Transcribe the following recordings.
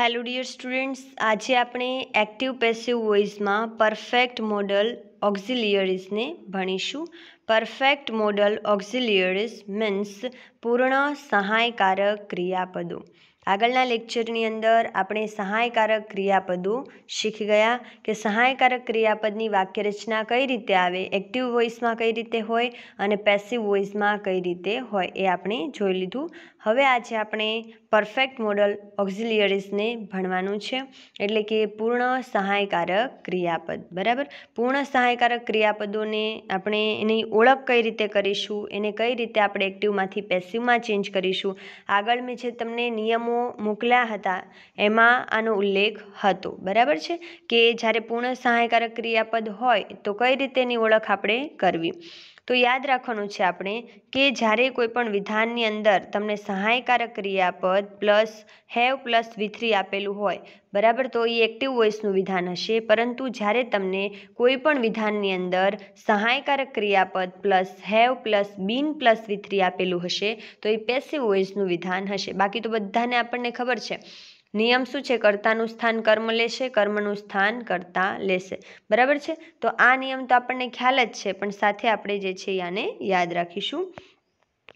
Hello dear students આજે આપણે active passive વોઇસમાં પરફેક્ટ મોડલ ઓક્ઝિલિયરીઝને ભણીશું પરફેક્ટ મોડલ ઓક્ઝિલિયરીઝ મીન્સ પૂર્ણ સહાયકારક ક્રિયાપદો આગળના લેક્ચરની અંદર આપણે સહાયકારક ક્રિયાપદો શીખી ગયા કે સહાયકારક ક્રિયાપદની વાક્યરચના કઈ રીતે આવે એક્ટિવ વોઇસમાં કઈ રીતે હોય અને પેસિવ વોઇસમાં કઈ રીતે હોય એ આપણે જોઈ લીધું હવે આજે આપણે પરફેક્ટ મોડલ ઓક્ઝિલિયરીઝને ભણવાનું છે એટલે કે પૂર્ણ સહાયકારક ક્રિયાપદ બરાબર પૂર્ણ સહાયકારક ક્રિયાપદોને આપણે એની ઓળખ કઈ રીતે કરીશું એને કઈ રીતે આપણે એક્ટિવમાંથી પેસિવમાં ચેન્જ કરીશું આગળ મેં જે તમને નિયમો મોકલ્યા હતા એમાં આનો ઉલ્લેખ હતો બરાબર છે કે જ્યારે પૂર્ણ સહાયકારક ક્રિયાપદ હોય તો કઈ રીતે એની ઓળખ આપણે કરવી તો યાદ રાખવાનું છે આપણે કે જ્યારે કોઈ પણ વિધાનની અંદર તમને સહાયકારક ક્રિયાપદ પ્લસ હેવ પ્લસ વિથ્રી આપેલું હોય બરાબર તો એ એક્ટિવ વોઇસનું વિધાન હશે પરંતુ જ્યારે તમને કોઈ પણ વિધાનની અંદર સહાયકારક ક્રિયાપદ plus have plus been plus V three આપેલું હશે તો એ પેસિવ વોઇસનું વિધાન હશે બાકી તો બધાને આપણને ખબર છે નિયમ શું છે કર્તાનું સ્થાન કર્મ લેશે કર્મનું સ્થાન કર્તા લેશે બરાબર છે તો આ નિયમ તો આપણને ખ્યાલ જ છે પણ સાથે આપણે જે છે આને યાદ રાખીશું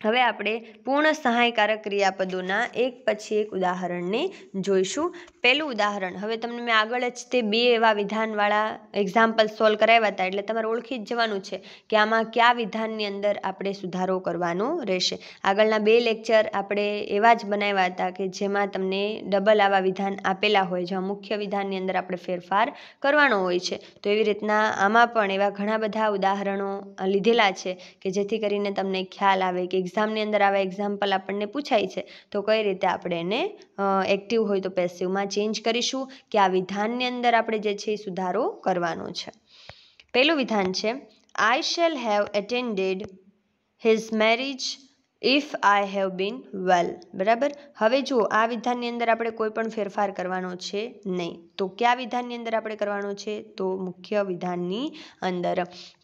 હવે આપણે પૂર્ણ સહાયકારક ક્રિયાપદોના એક પછી એક ઉદાહરણને જોઈશું પહેલું ઉદાહરણ હવે તમને મેં આગળ જ તે બે એવા વિધાનવાળા એક્ઝામ્પલ સોલ્વ કરાવ્યા હતા એટલે તમારે ઓળખી જ જવાનું છે કે આમાં કયા વિધાનની અંદર આપણે સુધારો કરવાનો રહેશે આગળના બે લેક્ચર આપણે એવા જ બનાવ્યા હતા કે જેમાં તમને ડબલ આવા વિધાન આપેલા હોય જેમાં મુખ્ય વિધાનની અંદર આપણે ફેરફાર કરવાનો હોય છે તો એવી રીતના આમાં પણ એવા ઘણા બધા ઉદાહરણો લીધેલા છે કે જેથી કરીને તમને ખ્યાલ આવે કે એક્ઝામની અંદર આવા એક્ઝામ્પલ આપણને પૂછાય છે તો કઈ રીતે આપણે એને એક્ટિવ હોય તો પેસિવમાં ચેન્જ કરીશું કે આ વિધાનની અંદર આપણે જે છે એ સુધારો કરવાનો છે પહેલું વિધાન છે I shall have attended his marriage if I have been well બરાબર હવે જુઓ આ વિધાનની અંદર આપણે કોઈ પણ ફેરફાર કરવાનો છે નહીં તો કયા વિધાનની અંદર આપણે કરવાનો છે તો મુખ્ય વિધાનની અંદર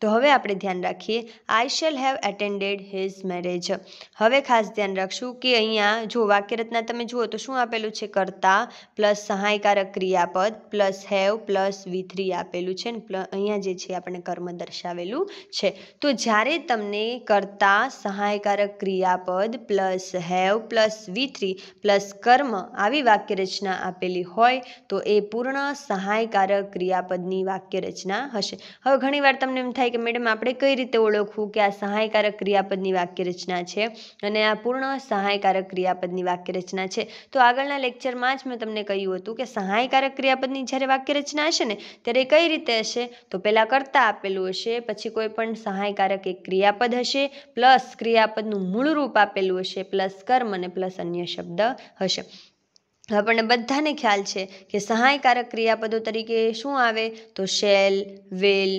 તો હવે આપણે ધ્યાન રાખીએ I shall have attended his marriage હવે ખાસ ધ્યાન રાખશું કે અહીંયા જો વાક્યરચના તમે જુઓ તો શું આપેલું છે કરતા પ્લસ સહાયકારક ક્રિયાપદ plus have plus V three આપેલું છે ને અહીંયા જે છે આપણે કર્મ દર્શાવેલું છે તો જ્યારે તમને કરતા સહાયકારક ક્રિયા ક્રિયાપદ plus have plus V three plus કર્મ આવી વાક્યરચના આપેલી હોય તો એ પૂર્ણ સહાયકારક ક્રિયાપદની વાક્યરચના હશે હવે ઘણીવાર તમને એમ થાય કે મેડમ આપણે કઈ રીતે ઓળખવું કે આ સહાયકારક ક્રિયાપદની વાક્યરચના છે અને આ પૂર્ણ સહાયકારક ક્રિયાપદની વાક્યરચના છે તો આગળના લેક્ચરમાં જ મેં તમને કહ્યું હતું કે સહાયકારક ક્રિયાપદની જ્યારે વાક્યરચના હશે ને ત્યારે કઈ રીતે હશે તો પહેલાં કરતાં આપેલું હશે પછી કોઈ પણ સહાયકારક એક ક્રિયાપદ હશે પ્લસ ક્રિયાપદનું મૂળ રૂપ આપેલું હશે પ્લસ કર્મ અને પ્લસ અન્ય શબ્દ હશે આપણને બધાને ખ્યાલ છે કે સહાયકારક ક્રિયાપદો તરીકે શું આવે તો shall will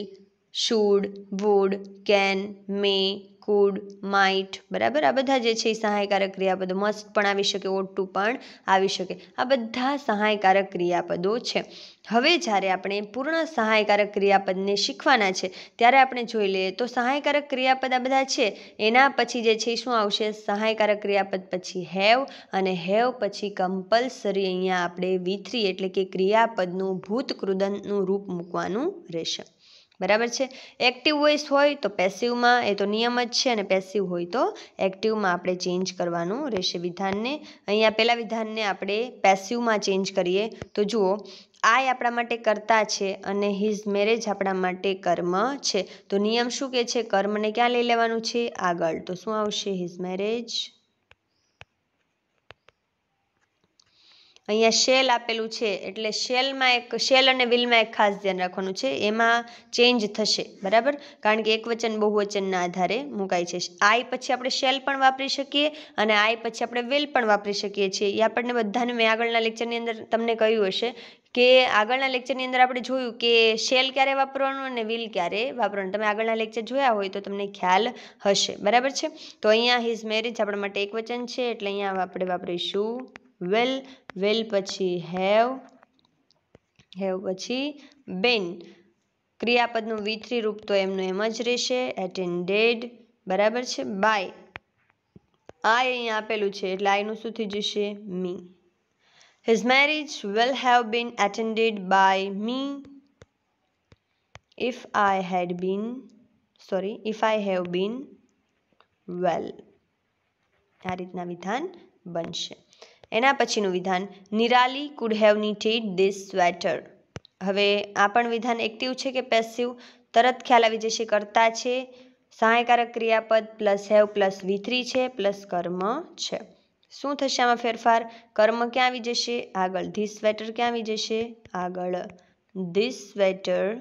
should would can may could might બરાબર આ બધા જે છે એ સહાયકારક ક્રિયાપદો મસ્ત પણ આવી શકે ઓટ પણ આવી શકે આ બધા સહાયકારક ક્રિયાપદો છે હવે જ્યારે આપણે પૂર્ણ સહાયકારક ક્રિયાપદને શીખવાના છે ત્યારે આપણે જોઈ લઈએ તો સહાયકારક ક્રિયાપદ આ બધા છે એના પછી જે છે શું આવશે સહાયકારક ક્રિયાપદ પછી હેવ અને હેવ પછી કમ્પલસરી અહીંયા આપણે વિથ્રી એટલે કે ક્રિયાપદનું ભૂત રૂપ મૂકવાનું રહેશે બરાબર છે એક્ટિવ વોઇસ હોય તો પેસિવમાં એ તો નિયમ જ છે અને પેસિવ હોય તો એક્ટિવમાં આપણે ચેન્જ કરવાનું રહેશે વિધાનને અહીંયા પહેલાં વિધાનને આપણે પેસિવમાં ચેન્જ કરીએ તો જુઓ આય આપણા માટે કરતા છે અને હિઝ મેરેજ આપણા માટે કર્મ છે તો નિયમ શું કહે છે કર્મને ક્યાં લઈ લેવાનું છે આગળ તો શું આવશે હિઝ મેરેજ અહીંયા શેલ આપેલું છે એટલે શેલમાં એક શેલ અને વિલમાં એક ખાસ ધ્યાન રાખવાનું છે એમાં ચેન્જ થશે બરાબર કારણ કે એક એકવચન બહુવચનના આધારે મુકાય છે આઈ પછી આપણે શેલ પણ વાપરી શકીએ અને આઈ પછી આપણે વિલ પણ વાપરી શકીએ છીએ એ આપણને બધાને મેં આગળના લેક્ચરની અંદર તમને કહ્યું હશે કે આગળના લેક્ચરની અંદર આપણે જોયું કે શેલ ક્યારે વાપરવાનું અને વિલ ક્યારે વાપરવાનું તમે આગળના લેક્ચર જોયા હોય તો તમને ખ્યાલ હશે બરાબર છે તો અહીંયા હિઝ મેરેજ આપણા માટે એક વચન છે એટલે અહીંયા આપણે વાપરીશું વેલ વેલ પછી હેવ હેવ પછી બેન ક્રિયાપદનું વિથ્રી રૂપ તો એમનું એમ જ રહેશે એટેન્ડેડ બરાબર છે બાય આય અહીંયા આપેલું છે એટલે આયનું શું થઈ જશે me his marriage will have been attended by me if I had been sorry if I have been well આ રીતના વિધાન બનશે એના પછીનું વિધાન Nirali could have knitted this sweater હવે આ પણ વિધાન એક્ટિવ છે કે પેસિવ તરત ખ્યાલ આવી જશે કરતા છે સહાયકારક ક્રિયાપદ પ્લસ હેવ પ્લસ વિથરી છે પ્લસ કર્મ છે શું થશે આમાં ફેરફાર કર્મ ક્યાં આવી જશે આગળ ધીસ સ્વેટર ક્યાં આવી જશે આગળ ધીસ સ્વેટર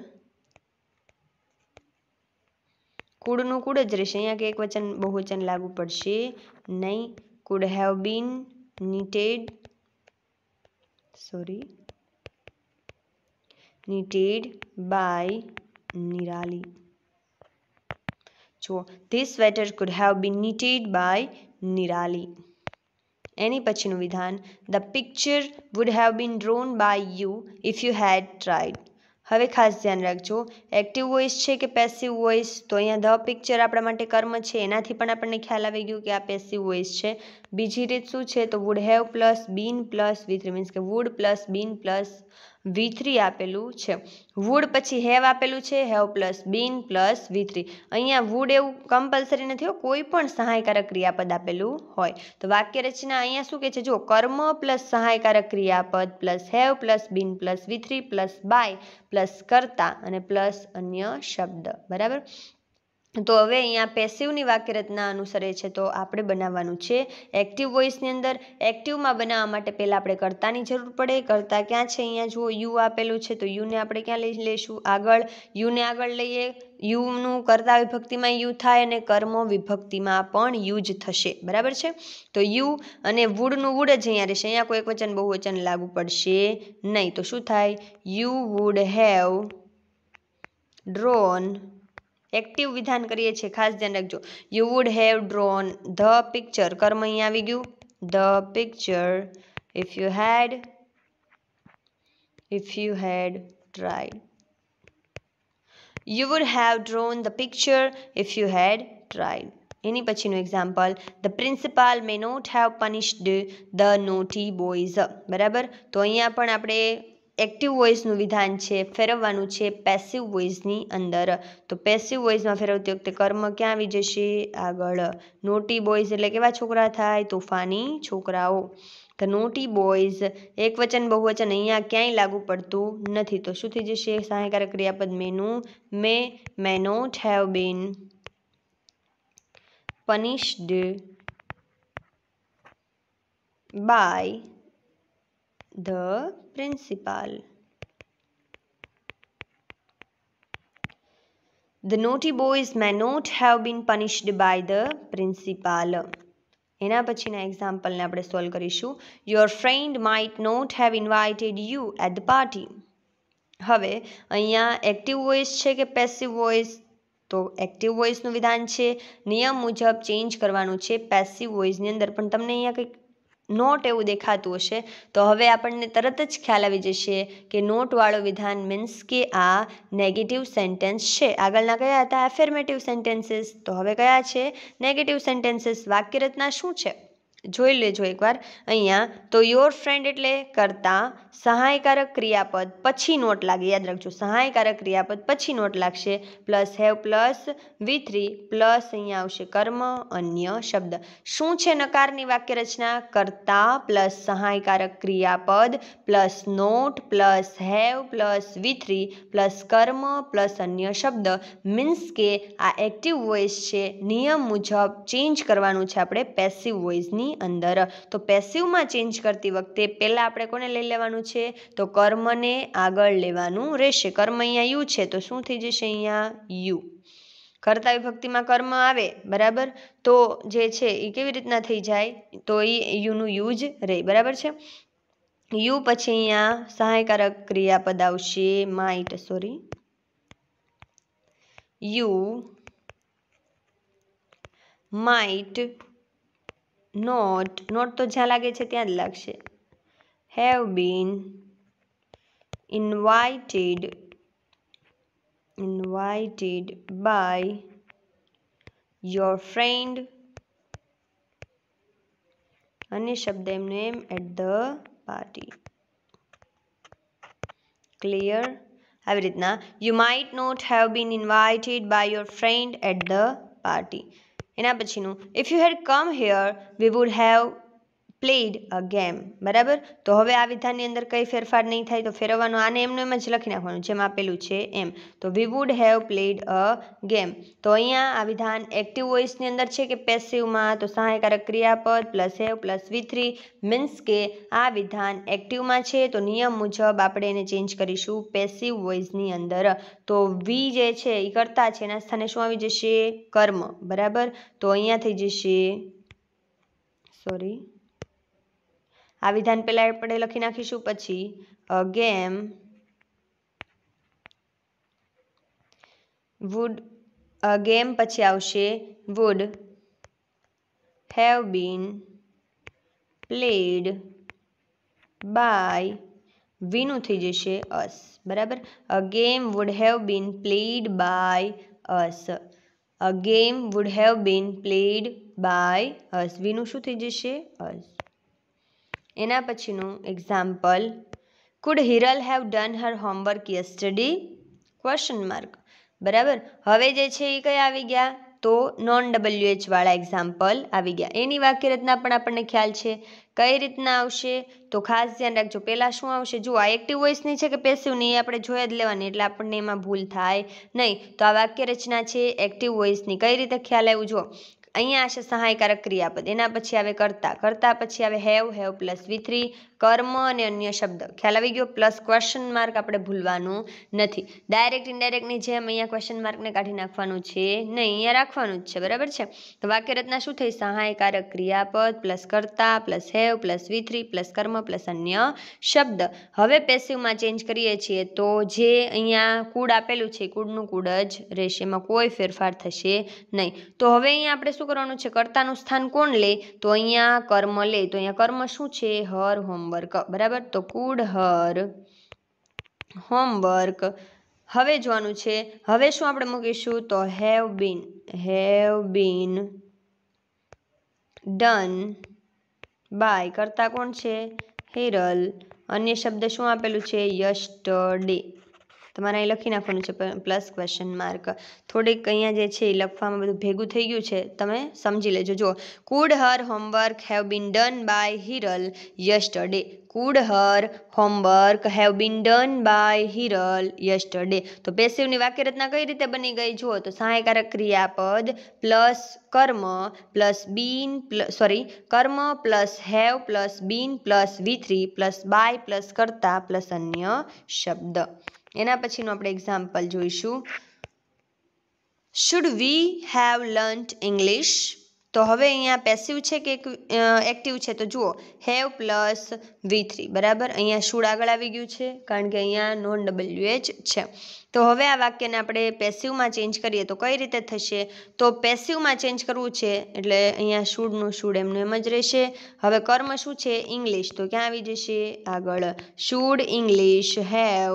કુડનું કુડ જ રહેશે અહીંયા કે એક વચન બહુવચન લાગુ પડશે નહીં could have been knitted sorry knitted by nirali so this sweater could have been knitted by nirali any pachinu vidhan the picture would have been drawn by you if you had tried હવે ખાસ ધ્યાન રાખજો active voice છે કે passive voice તો અહીંયા the picture આપણા માટે કર્મ છે એનાથી પણ આપણને ખ્યાલ આવી ગયો કે આ પેસિવ વોઇસ છે બીજી રીત શું છે તો would have plus been plus with means કે would plus been plus V three આપેલું છે વુડ પછી હેવ આપેલું છે have plus been plus V three અહીંયા વુડ એવું કમ્પલસરી નથી હો કોઈ પણ સહાયકારક ક્રિયાપદ આપેલું હોય તો વાક્ય રચના અહીંયા શું કહે છે જો કર્મ પ્લસ સહાયકારક ક્રિયાપદ plus have plus been plus V three plus by plus કરતા અને પ્લસ અન્ય શબ્દ બરાબર તો હવે અહીંયા પેસિવની રચના અનુસરે છે તો આપણે બનાવવાનું છે એક્ટિવ વોઇસની અંદર એક્ટિવમાં બનાવવા માટે પહેલાં આપણે કર્તાની જરૂર પડે કરતા ક્યાં છે અહીંયા જુઓ યુ આપેલું છે તો યુને આપણે ક્યાં લઈ લઈશું આગળ યુને આગળ લઈએ યુનું કર્તા વિભક્તિમાં યુ થાય અને કર્મો વિભક્તિમાં પણ યુ જ થશે બરાબર છે તો યુ અને વુડનું વુડ જ અહીંયા રહેશે અહીંયા કોઈક વચન બહુ વચન લાગુ પડશે નહીં તો શું થાય you would have drawn active વિધાન કરીએ છીએ ખાસ ધ્યાન રાખજો you would have drawn the picture કર્મ અહીંયા આવી ગયું the picture if you had if you had tried you would have drawn the picture if you had tried એની પછીનું example the principal may not have punished the naughty boys બરાબર તો અહીંયા પણ આપણે એક્ટિવ વોઇસનું વિધાન છે ફેરવવાનું છે પેસિવ વોઇસની અંદર તો પેસિવ વોઇસમાં ફેરવતી વખતે કર્મ ક્યાં આવી જશે આગળ નોટી બોયઝ એટલે કેવા છોકરા થાય તોફાની છોકરાઓ તો નોટી બોયઝ એકવચન બહુવચન અહીંયા ક્યાંય લાગુ પડતું નથી તો શું થઈ જશે સહાયકારક ક્રિયાપદ મેનું મે મેનો have been punished by the principal. The naughty boys may not have been punished by the principal. એના પછીના એક્ઝામ્પલને આપણે સોલ્વ કરીશું your friend might not have invited you at the party હવે અહીંયા એક્ટિવ વોઇસ છે કે passive voice તો active વોઇસનું વિધાન છે નિયમ મુજબ ચેન્જ કરવાનું છે પેસિવ વોઇસની અંદર પણ તમને અહીંયા કંઈક નોટ એવું દેખાતું હશે તો હવે આપણને તરત જ ખ્યાલ આવી જશે કે નોટવાળું વિધાન મીન્સ કે આ નેગેટિવ સેન્ટેન્સ છે આગળના કયા હતા એફેર્મેટિવ સેન્ટેન્સીસ તો હવે કયા છે નેગેટિવ સેન્ટેન્સીસ વાક્યરચના શું છે જોઈ લેજો એકવાર અહીંયા તો યોર ફ્રેન્ડ એટલે કરતાં સહાયકારક ક્રિયાપદ પછી નોટ લાગે યાદ રાખજો સહાયકારક ક્રિયાપદ પછી નોટ લાગશે plus have plus V three plus અહીંયા આવશે કર્મ અન્ય શબ્દ શું છે નકારની વાક્ય રચના કરતા પ્લસ સહાયકારક ક્રિયાપદ plus not plus have plus V three plus કર્મ પ્લસ અન્ય શબ્દ મીન્સ કે આ એક્ટિવ વોઇસ છે નિયમ મુજબ ચેન્જ કરવાનું છે આપણે પેસિવ વોઇસની ની અંદર તો પેસિવમાં ચેન્જ કરતી વખતે પહેલાં આપણે કોને લઈ લેવાનું છે તો કર્મને આગળ લેવાનું રહેશે કર્મ અહીંયા યુ છે તો શું થઈ જશે અહીંયા યુ કર્તા વિભક્તિમાં કર્મ આવે બરાબર તો જે છે એ કેવી રીતના થઈ જાય તો એ યુનું યુ જ રહે બરાબર છે યુ પછી અહીંયા સહાયકારક ક્રિયાપદ આવશે might sorry you might not not તો જ્યાં લાગે છે ત્યાં જ લાગશે have been invited invited by your friend અને શબ્દ એમનો એમ એટ ધ પાર્ટી ક્લિયર આવી રીતના you might not have been invited by your friend at the party If you had come here, we would have played a game બરાબર તો હવે આ વિધાનની અંદર કંઈ ફેરફાર નહીં થાય તો ફેરવવાનો આને એમનું એમ જ લખી નાખવાનું જેમ આપેલું છે એમ તો we would have played a game તો અહીંયા આ વિધાન એક્ટિવ વોઇસની અંદર છે કે પેસિવમાં તો સહાયકારક ક્રિયાપદ plus have plus V three means કે આ વિધાન એક્ટિવમાં છે તો નિયમ મુજબ આપણે એને ચેન્જ કરીશું પેસિવ વોઇસની અંદર તો વી જે છે એ કરતા છે એના સ્થાને શું આવી જશે કર્મ બરાબર તો અહીંયા થઈ જશે સોરી આ વિધાન પહેલાં આપણે લખી નાખીશું પછી a game would a game પછી આવશે would have been played by વીનું થઈ જશે અસ બરાબર a game would have been played by us a game would have been played by us વીનું શું થઈ જશે અસ એના પછીનું example could Hiral have done her homework yesterday question mark બરાબર હવે જે છે એ કયા આવી ગયા તો નોન ડબલ્યુ ડબલ્યુએચવાળા એક્ઝામ્પલ આવી ગયા એની વાક્ય રચના પણ આપણને ખ્યાલ છે કઈ રીતના આવશે તો ખાસ ધ્યાન રાખજો પહેલાં શું આવશે જુઓ આ એક્ટિવ વોઇસની છે કે પેસિવની એ આપણે જોઈ જ લેવાની એટલે આપણને એમાં ભૂલ થાય નહીં તો આ વાક્યરચના છે એક્ટિવ વોઇસની કઈ રીતે ખ્યાલ આવ્યું જુઓ અહીંયા આશે સહાયકારક ક્રિયાપદ એના પછી આવે કરતા કરતા પછી આવે have have plus V three કર્મ અને અન્ય શબ્દ ખ્યાલ આવી ગયો પ્લસ ક્વેશ્ચન માર્ક આપણે ભૂલવાનું નથી ડાયરેક્ટ ઇન્ડાયરેક્ટની જેમ અહીંયા ક્વેશ્ચન માર્કને કાઢી નાખવાનું છે નહીં અહીંયા રાખવાનું જ છે બરાબર છે તો વાક્યરચના શું થઈ સહાયકારક ક્રિયાપદ પ્લસ કરતા plus have plus V three plus કર્મ પ્લસ અન્ય શબ્દ હવે પેસિવમાં ચેન્જ કરીએ છીએ તો જે અહીંયા કુડ આપેલું છે કૂડનું કુડ જ રહેશે એમાં કોઈ ફેરફાર થશે નહીં તો હવે અહીંયા આપણે શું કરવાનું છે કર્તાનું સ્થાન કોણ લે તો અહીંયા કર્મ લે તો અહીંયા કર્મ શું છે હર હોમવર્ક બરાબર તો કુડ હર હોમવર્ક હવે જોવાનું છે હવે શું આપણે મૂકીશું તો have been have been done by કરતા કોણ છે હિરલ અન્ય શબ્દ શું આપેલું છે યસ્ટ ડે તમારે અહીં લખી નાખવાનું છે પ્લસ ક્વેશ્ચન માર્ક થોડીક અહીંયા જે છે એ લખવામાં બધું ભેગું થઈ ગયું છે તમે સમજી લેજો જુઓ could her homework have been done by Hiral yesterday could her homework have been done by Hiral yesterday તો પેસિવની વાક્ય રચના કઈ રીતે બની ગઈ જુઓ તો સહાયકારક ક્રિયાપદ પ્લસ કર્મ પ્લસ બીન સોરી કર્મ plus have plus been plus V three plus by plus કરતા પ્લસ અન્ય શબ્દ એના પછીનું આપણે એક્ઝામ્પલ જોઈશું should we have learnt English તો હવે અહીંયા પેસિવ છે કે એક્ટિવ છે તો જુઓ હેવ પ્લસ વી થ્રી બરાબર અહીંયા શુડ આગળ આવી ગયું છે કારણ કે અહીંયા નોન ડબલ્યુ એચ છે તો હવે આ વાક્યને આપણે પેસિવમાં ચેન્જ કરીએ તો કઈ રીતે થશે તો પેસિવમાં ચેન્જ કરવું છે એટલે અહીંયા શુડનું શુડ એમનું એમ જ રહેશે હવે કર્મ શું છે ઇંગ્લિશ તો ક્યાં આવી જશે આગળ should English have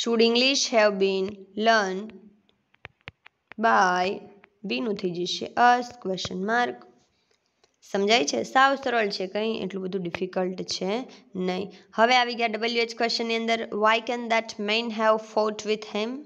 should English have been learn by બીનું થઈ જશે અસ ક્વેશ્ચન માર્ક સમજાય છે સાવ સરળ છે કંઈ એટલું બધું ડિફિકલ્ટ છે નહીં હવે આવી ગયા ડબલ્યુ એચ ક્વેશ્ચનની અંદર why can that man have fought with him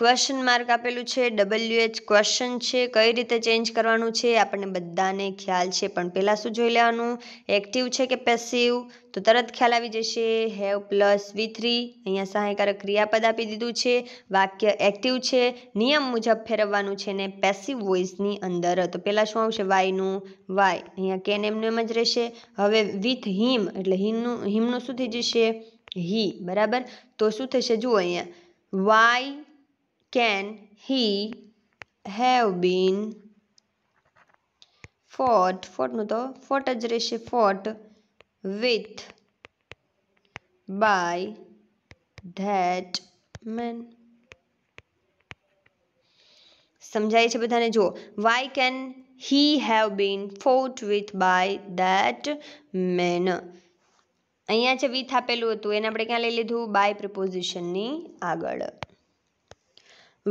question mark આપેલું છે ડબલ્યુ એચ ક્વેશ્ચન છે કઈ રીતે ચેન્જ કરવાનું છે આપણને બધાને ખ્યાલ છે પણ પહેલાં શું જોઈ લેવાનું એક્ટિવ છે કે પેસિવ તો તરત ખ્યાલ આવી જશે હેવ પ્લસ વી થ્રી અહીંયા સહાયકારક ક્રિયાપદ આપી દીધું છે વાક્ય એક્ટિવ છે નિયમ મુજબ ફેરવવાનું છે ને પેસિવ વોઇસની અંદર તો પહેલાં શું આવશે વાયનું વાય અહીંયા કેન એમને એમ જ રહેશે હવે વિથ હિમ એટલે હિમનું હિમનું શું થઈ જશે હિ બરાબર તો શું થશે જુઓ અહીંયા why can he have been fought ફોટનું તો ફોટ જ રહેશે ફોટ with by that man સમજાય છે બધાને જો why can he have been fought with by that man અહીંયા જે with આપેલું હતું એને આપણે ક્યાં લઈ લીધું બાય પ્રપોઝિશનની આગળ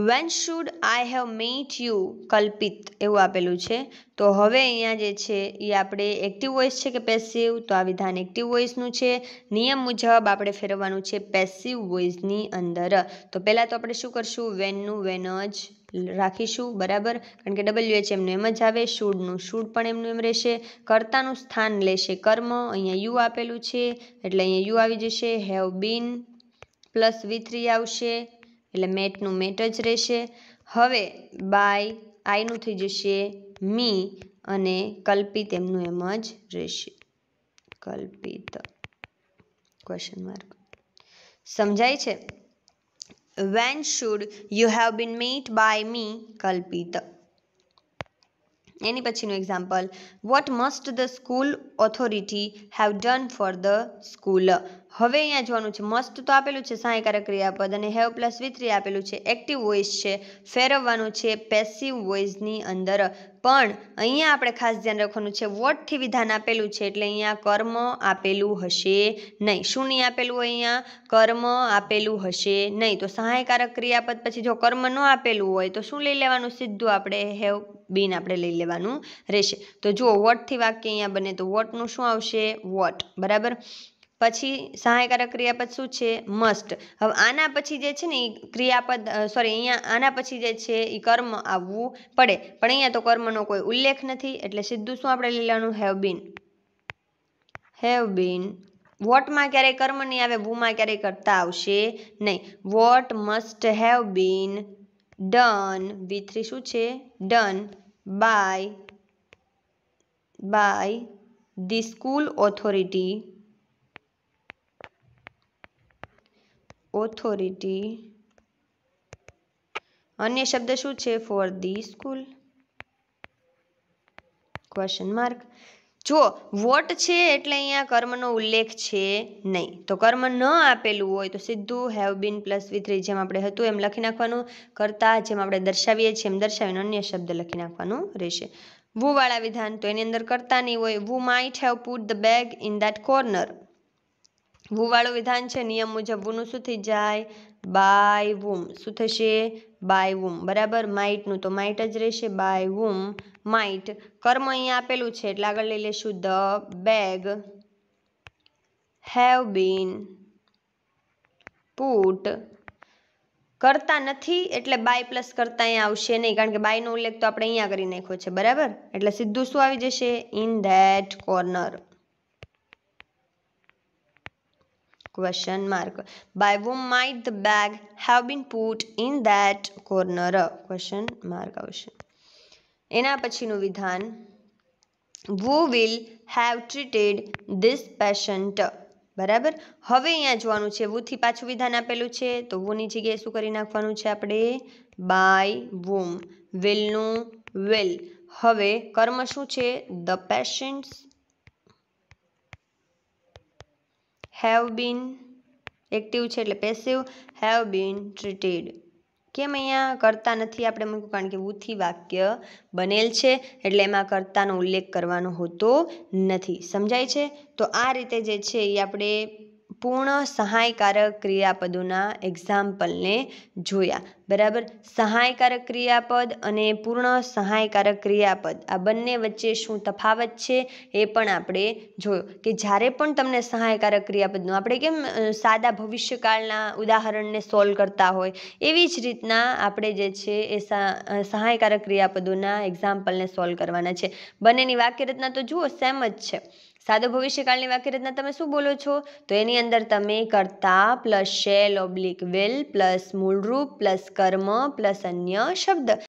when should I have met you Kalpit એવું આપેલું છે તો હવે અહીંયા જે છે એ આપણે એક્ટિવ વોઇસ છે કે પેસિવ તો આ વિધાન એક્ટિવ વોઇસનું છે નિયમ મુજબ આપણે ફેરવવાનું છે પેસિવ વોઇસની અંદર તો પહેલાં તો આપણે શું કરશું વેનનું વેન જ રાખીશું બરાબર કારણ કે ડબલ્યુ એચ એમનું એમ જ આવે શુડનું શુડ પણ એમનું એમ રહેશે કર્તાનું સ્થાન લેશે કર્મ અહીંયા યુ આપેલું છે એટલે અહીંયા યુ આવી જશે have been plus V three આવશે એટલે મેટનું મેટ જ રહેશે હવે બાય આઈનું થઈ જશે મી અને કલ્પિત એમનું એમ જ રહેશે કલ્પિત ક્વેશ્ચન માર્ક સમજાય છે when should you have been met by me Kalpit એની પછીનું example what must the school authority have done for the school હવે અહીંયા જોવાનું છે મસ્ત તો આપેલું છે સહાયકારક ક્રિયાપદ અને હેવ પ્લસ વિત્રી આપેલું છે એક્ટિવ વોઇસ છે ફેરવવાનું છે પેસિવ વોઇસની અંદર પણ અહીંયા આપણે ખાસ ધ્યાન રાખવાનું છે વોટથી વિધાન આપેલું છે એટલે અહીંયા કર્મ આપેલું હશે નહીં શું નહીં આપેલું અહીંયા કર્મ આપેલું હશે નહીં તો સહાયકારક ક્રિયાપદ પછી જો કર્મ ન આપેલું હોય તો શું લઈ લેવાનું સીધું આપણે હેવ બિન આપણે લઈ લેવાનું રહેશે તો જુઓ વોટથી વાક્ય અહીંયા બને તો વોટ પૂરકનું શું આવશે વોટ બરાબર પછી સહાયકારક ક્રિયાપદ શું છે મસ્ટ હવે આના પછી જે છે ને એ ક્રિયાપદ સોરી અહીંયા આના પછી જે છે એ કર્મ આવવું પડે પણ અહીંયા તો કર્મનો કોઈ ઉલ્લેખ નથી એટલે સીધું શું આપણે લઈ લેવાનું હેવ બીન હેવ બીન વોટમાં ક્યારેય કર્મ નહીં આવે ભૂમાં ક્યારેય કરતા આવશે નહીં what must have been done V three શું છે done by by the school authority authority અન્ય શબ્દ શું છે for the school question mark જો વોટ છે એટલે અહીંયા કર્મનો ઉલ્લેખ છે નહીં તો કર્મ ન આપેલું હોય તો સીધું have been plus V three જેમ આપણે હતું એમ લખી નાખવાનું કરતા જેમ આપણે દર્શાવીએ છીએ એમ દર્શાવીને અન્ય શબ્દ લખી નાખવાનું રહેશે વાળા વિધાન તો એની અંદર કરતા નહીં હોય who might have put the bag in that corner વાળું વિધાન છે નિયમ મુજબ વુનું શું થઈ જાય બાય વુમ શું થશે બાય વુમ બરાબર માઇટનું તો માઇટ જ રહેશે બાય વુમ માઇટ કર્મ અહીંયા આપેલું છે એટલે આગળ લઈ લેશું the bag have been put કરતા નથી એટલે બાય પ્લસ કરતા અહીંયા આવશે નહીં કારણ કે બાયનો ઉલ્લેખ તો આપણે અહીંયા કરી નાખ્યો છે બરાબર એટલે સીધું શું આવી જશે in that corner question mark by whom might the bag have been put in that corner question mark આવશે એના પછીનું વિધાન who will have treated this patient બરાબર હવે અહીંયા જોવાનું છે વુથી પાછું વિધાન આપેલું છે તો વુની જગ્યાએ શું કરી નાખવાનું છે આપણે બાય વુમ વિલનું વેલ હવે કર્મ શું છે the patients have been active છે એટલે પેસિવ હેવ બીન ટ્રીટેડ કેમ અહીંયા કર્તા નથી આપણે મૂક્યું કારણ કે ઉથી વાક્ય બનેલ છે એટલે એમાં કર્તાનો ઉલ્લેખ કરવાનો હોતો નથી સમજાય છે તો આ રીતે જે છે એ આપણે પૂર્ણ સહાયકારક ક્રિયાપદોના એક્ઝામ્પલને જોયા બરાબર સહાયકારક ક્રિયાપદ અને પૂર્ણ સહાયકારક ક્રિયાપદ આ બંને વચ્ચે શું તફાવત છે એ પણ આપણે જોયો કે જ્યારે પણ તમને સહાયકારક ક્રિયાપદનું આપણે કેમ સાદા ભવિષ્યકાળના ઉદાહરણને સોલ્વ કરતા હોય એવી જ રીતના આપણે જે છે એ સહાયકારક ક્રિયાપદોના એક્ઝામ્પલને સોલ્વ કરવાના છે બંનેની વાક્યરચના તો જુઓ સેમ જ છે સાદો ભવિષ્યકાળની વાક્યરચના તમે શું બોલો છો તો એની અંદર તમે કર્તા plus shall oblique will plus મૂળરૂપ પ્લસ કર્મ પ્લસ અન્ય શબ્દ